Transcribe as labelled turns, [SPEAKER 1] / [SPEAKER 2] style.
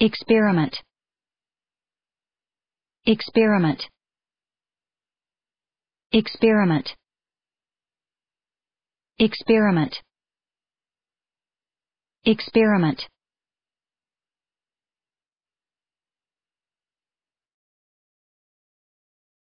[SPEAKER 1] Experiment. Experiment. Experiment. Experiment. Experiment.